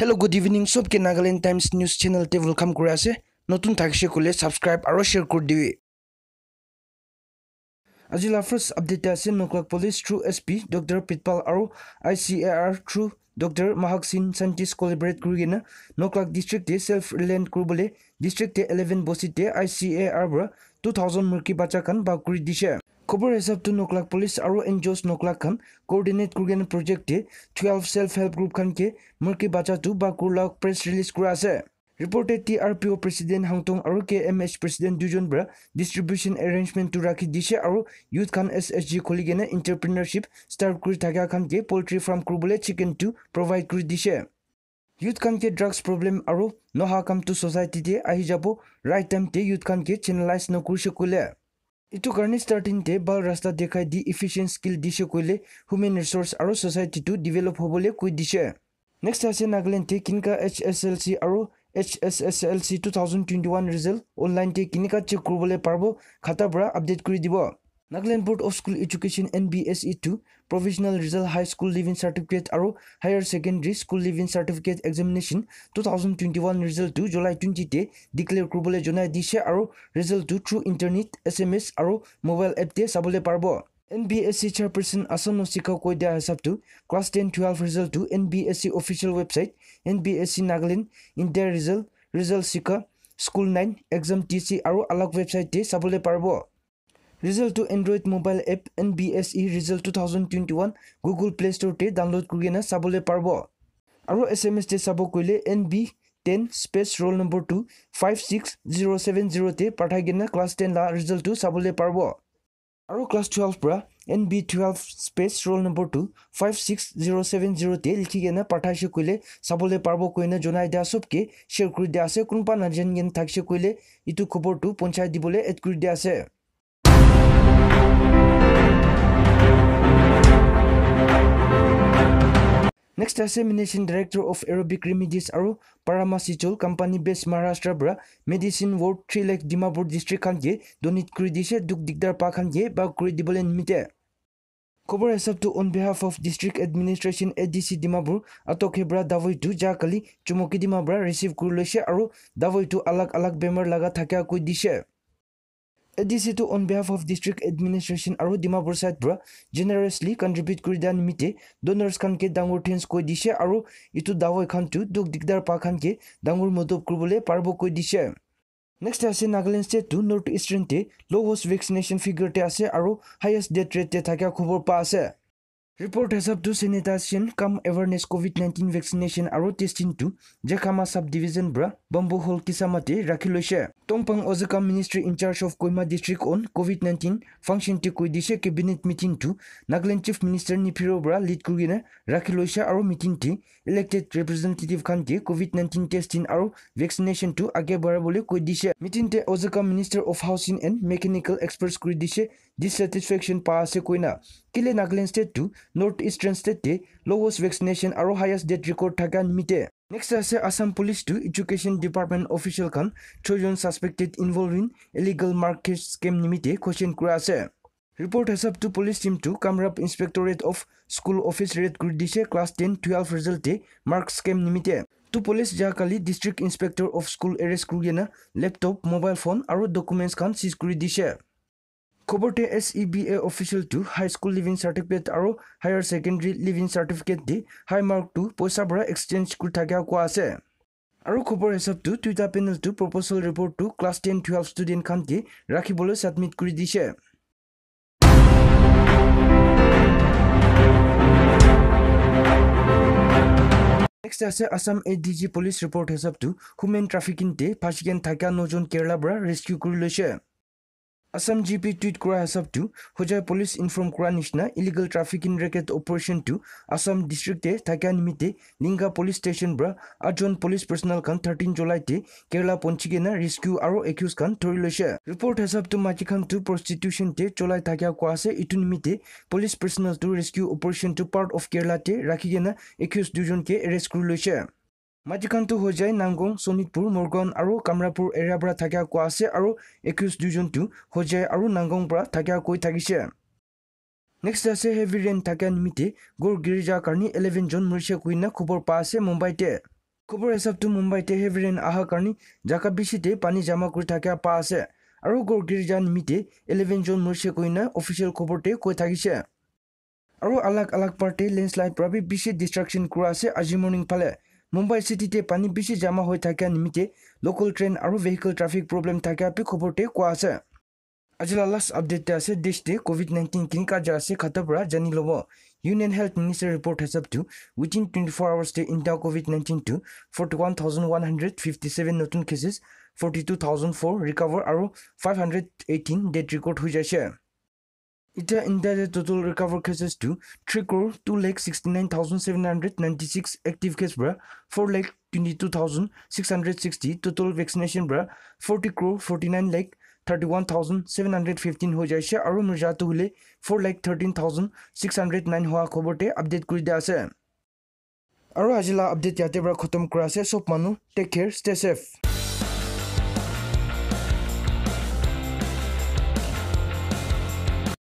Hello' good evening চবকে Nagaland Times news চেনেলতে welcome কৰি আছে নতুন থাকিছে ক'লে ছাবস্ক্ৰাইব আৰু শ্বেয়াৰ কৰি দিবি আজি লাফাৰ্ষ্ট আপডেট আছে মেকুৱাক police through S P doctor Pritpal আৰু I C A R through doctor Mahak Singh scientist collaborate কৰি কিনে নকলাক ডিষ্ট্ৰিক্টে ছেল্ফ ৰিলেণ্ট কৰিবলৈ ডিষ্ট্ৰিক্টে ইলেভেন বচিতে I C A R two thousand মুৰ্গী বাচ্চা খান বাক কৰি দিছে খবৰ হিচাপটো নকলাক পুলিচ আৰু এন জি অ'ছ নকলাক খান কোঅৰ্ডিনেট কৰিগেন প্ৰজেক্টে টুৱেলভ ছেল্ফ হেল্প গ্ৰুপ খানকে মুৰ্গী বাচ্চাটো বা কুৰলাক প্ৰেছ ৰিলিজ কৰা আছে ৰিপৰ্টে T R P O' president Hangtong আৰু কে এম এছ প্ৰেচিডেণ্ট দুজন পৰা ডিষ্ট্ৰিবিউচন এৰেঞ্জমেণ্টটো ৰাখি দিছে আৰু ইউথ খান এছ এছ জি খুলি কেনে ইণ্টাৰপ্ৰিনাৰশ্বিপ ষ্টাৰ্ট কৰি থকা খানকে পলট্ৰি ফাৰ্ম কৰিবলৈ চিকেনটো প্ৰভাইড কৰি দিছে ইউথ খান কে ড্ৰাগছ প্ৰব্লেম আৰু নহা কামটো ছ'চাইটিতে আহি যাব ৰাইট টাইমতে ইউথ খান কে চেনেলাইজ নকৰি চকুলে এইটো কাৰণে ষ্টাৰ্টিংতে ভাল ৰাস্তা দেখাই দি ইফিচিয়েণ্ট স্কিল দি চকুলে হিউমেন ৰিচৰ্চ আৰু ছ'চাইটিটো ডিভেলপ হ'বলৈ কৈ দিছে নেক্সট আছে নাগালেণ্ডতে কিনকা এইচ এছ এল চি আৰু H S S L C two thousand twenty one result অনলাইনতে কেনেকুৱা চেক কৰিবলৈ পাৰিব খাতাৰ পৰা আপডেট কৰি দিব Nagaland board of school education N B S E to professional result high school leaving certificate আৰু higher secondary school leaving certificate examination two thousand twenty one ৰিজাল্টটো July টুৱেণ্টিতে ডিক্লেয়াৰ কৰিবলৈ জনাই দিছে আৰু ৰিজাল্টটো through internet S M S আৰু mobile এপটোৱে চাবলৈ পাৰিব N B S C chairperson আছন নচিকাও কৈ দিয়া হিচাপটো ক্লাছ টেন টুৱেল্ভ ৰিজাল্টটো N B S C official website N B S C Nagaland ইণ্ডিয়াৰ ৰিজাল্ট ৰিজাল্ট চিকা school nine exam T C আৰু আলক ৱেবছাইটটোৱে চাবলৈ পাৰিব result to Android mobile app N B S E result two thousand twenty one Google play' ষ্ট'ৰতে download কৰি কিনে চাবলৈ পাৰিব আৰু এছ এম এছ টি চাব কৰিলে N B ten space roll number two five six zero' seven জিৰ'তে পাঠাই কিনে ক্লাছ টেন লা ৰিজাল্টটো চাবলৈ পাৰিব আৰু ক্লাছ টুৱেলভ পৰা N B twelve space roll number two five six zero' seven জিৰ'তে লিখি কিনে পাঠাইছে কৰিলে চাবলৈ পাৰিব কৰিনে জনাই দিয়া চবকে শ্বেয়াৰ কৰি দিয়া আছে কোনোবা নাজানিকেনে থাকিছে কৰিলে ইটো খবৰটো পঞ্চায়ত দিবলৈ এড কৰি দিয়া আছে নেক্সট আছে মেডিচিন ডাইৰেক্টৰ অফ এৰবিক ৰেমিডিজ আৰু পাৰামাচিচল কোম্পানী বেষ্ট মহাৰাষ্ট্ৰৰ পৰা medicine worth three lakh Dimapur district খানকে ডনেট কৰি দিছে দুখ দিগদাৰ পা খানকে বা কৰি দিবলৈ নিমিতে খবৰ হিচাপটো on behalf of district administration A D C Dimapur আটকে পৰা দাৱৈটো যা কালি চুমকি ডিমাৰ পৰা ৰিচিভ কৰি লৈছে আৰু দাৱৈটো আলাগ আলাগ বেমাৰ লগা থাকে কৈ দিছে A D on behalf of district administration আৰু ডিমাপুৰ চাইড পৰা জেনেৰেছলি কণ্ট্ৰিবিউট কৰি দিয়া নিমিত্তে ডনাৰ্ছ খানকে ডাঙৰ থেন্স কৈ দিছে আৰু ইটো ডাৱৈ খানটো দুখ দিগদাৰ পা খানকে ডাঙৰ মদব কৰিবলৈ পাৰ্ব কৈ দিছে নেক্সট আছে নাগালেণ্ড ষ্টেটটো নৰ্থ ইষ্টাৰ্ণতে লৱেষ্ট ভেকচিনেশ্যন ফিগাৰতে আছে আৰু হায়েষ্ট ডেথ ৰেটতে থকা খবৰ পোৱা আছে Report has up to sanitation come awareness COVID-19 vaccination aro testing to Jakama subdivision bra Bambu Hol Kisamate Rakilosha. Tongpang Ozakam Ministry in charge of Koima District on COVID-19 function to Kuidisha cabinet meeting to Naglan Chief Minister Nipiro bra lead Kugina Rakilosha aro meeting to elected representative Kante COVID-19 testing aro vaccination to Agabarabole Kuidisha. Meeting to Ozakam Minister of Housing and Mechanical Experts Kuidisha dissatisfaction pa ase koina kile naglen state tu northeastern state te lowest vaccination aro highest death record thaka mite next ase assam police tu education department official khan chojon suspected involving illegal market scam nimite question kura ase report has up to police team to kamrap inspectorate of school office red group dise class 10 12 result te mark scam nimite to police jakali district inspector of school arrest kurgena laptop mobile phone aro documents khan seize kuri dise খবৰতে S E B A অফিচিয়েলটো high school leaving certificate আৰু higher secondary leaving certificate the high মাৰ্কটো পইচাৰ পৰা exchange কৰি থাকে কোৱা আছে আৰু খবৰ হিচাপটো টুইটাৰ পেনেলটো প্ৰপ'জেল ৰিপৰ্টটো ক্লাছ টেন টুৱেলভ ষ্টুডেণ্ট খান দি ৰাখিবলৈ ছাবমিট কৰি দিছে নেক্সট আছে Assam A D G police report হিচাপটো হুমেন ট্ৰাফিকিং ডে ফাচিকেন থাকা নজন কেৰেলাৰ পৰা ৰেস্কিউ কৰি লৈছে আসাম জিপি টুইট করা হিসাবটো সজায় পুলিশ ইনফর্ম করা নিচনা illegal trafficking racket operation to Assam ডিস্ট্রিক্টে থাকা নিমিত্তে লিঙ্গা পুলিশ স্টেশন বা আটজন পুলিশ পার্সোনাল খান থার্টিন জুলাইতে কেরালা পঞ্চিকেনা রেস্কিউ আৰু একিউজ খান ধৰে লৈছে ৰিপোৰ্ট হিসাবটো মাইকি খান টু প্ৰস্টিটিউশন তে চলাই থাকা কোৱা আছে ইটো নিমিত্তে police personnel to rescue operation to part of কেৰালাতে ৰাখি কেনা একিউজ দুজনকে এৰেস্ট কৰে লৈছে মাটিকান্তু হৈ যায় নাংগং শোণিতপুৰ মৰগন আৰু কামৰাপুৰ এৰিয়াৰ পৰা থাকে কোৱা আছে আৰু একৈছ দুজনটো হৈ যায় আৰু নাংগং পৰা থাকে কৈ থাকিছে নেক্সট আছে হেভি ৰেইন থাকে নিমিত্তে গড় গিৰিজাৰ কাৰণে ইলেভেনজন মৰিছে কুইনা খবৰ পোৱা আছে মুম্বাইতে খবৰ হিচাপটো মুম্বাইতে হেভি ৰেইন অহাৰ কাৰণে জাকা বেছিতে পানী জমা কৰি থাকে পোৱা আছে আৰু গড় গিৰিজা নিমিত্তে ইলেভেনজন মৰিছে কুইনা অফিচিয়েল খবৰতে কৈ থাকিছে আৰু আলাগ আলাগ পাৰ্টিয়ে লেণ্ডশ্লাইড পৰা বেছি ডিষ্ট্ৰাকশ্যন কৰা আছে আজি মৰ্ণিং ফালে মুম্বাই চিটিতে পানী বেছি জমা হৈ থকা নিমিত্তে লোকেল ট্ৰেইন আৰু ভেহিকল ট্ৰাফিক প্ৰব্লেম থকা বুলি খবৰতে কোৱা আছে আজিলা লাষ্ট আপডেট আছে দেশতে ক'ভিড নাইণ্টিন কি কাৰ্য আছে খাতৰ পৰা জানি ল'ব ইউনিয়ন হেল্থ মিনিষ্টাৰ ৰিপৰ্ট হিচাপটো within twenty four hours the India COVID নাইণ্টিনটো forty one thousand one hundred fifty seven নতুন cases forty two thousand four recover আৰু five hundred eighteen death record হৈ যাইছে এতিয়া ইণ্ডিয়াৰ টোটেল ৰিকভাৰ কেচেছটো three crore two lakh sixty nine thousand seven hundred ninety six active case পৰা four lakh twenty two thousand six hundred sixty total vaccination পৰা forty ক্ৰ' forty nine lakh thirty one thousand seven hundred fifteen হৈ যাইছে আৰু মিৰ্জাটো হ'লে four lakh thirteen thousand six hundred nine হোৱা খবৰতে update কৰি দিয়া আছে আৰু আজিলা আপডেট ইয়াতে পৰা খতম কৰা আছে চব মানুহ টেক কেয়াৰ ষ্টে চেফ